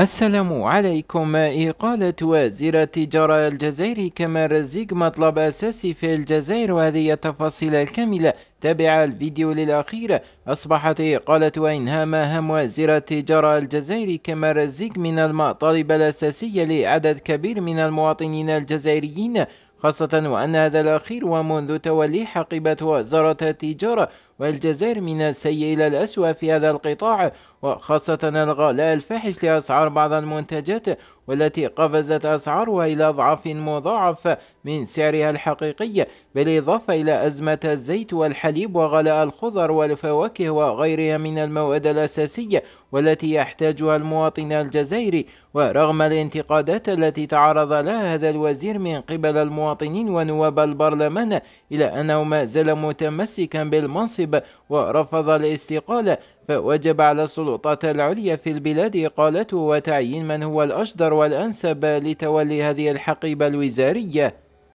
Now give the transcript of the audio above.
السلام عليكم إقالة وزير التجارة الجزائري كمال رزيق مطلب أساسي في الجزائر وهذه التفاصيل الكاملة تابع الفيديو للأخير أصبحت إقالة وإنها مهام وزير التجارة الجزائري كمال رزيق من المطالب الأساسية لعدد كبير من المواطنين الجزائريين خاصة وأن هذا الأخير ومنذ تولي حقيبة وزارة التجارة والجزائر من السيء إلى الأسوأ في هذا القطاع وخاصة الغلاء الفاحش لأسعار بعض المنتجات والتي قفزت أسعارها إلى أضعاف مضاعفة من سعرها الحقيقي بالإضافة إلى أزمة الزيت والحليب وغلاء الخضر والفواكه وغيرها من المواد الأساسية والتي يحتاجها المواطن الجزائري ورغم الانتقادات التي تعرض لها هذا الوزير من قبل المواطنين ونواب البرلمان إلى أنه ما زال متمسكا بالمنصب ورفض الاستقالة فوجب على السلطات العليا في البلاد إقالته وتعيين من هو الأجدر والأنسب لتولي هذه الحقيبة الوزارية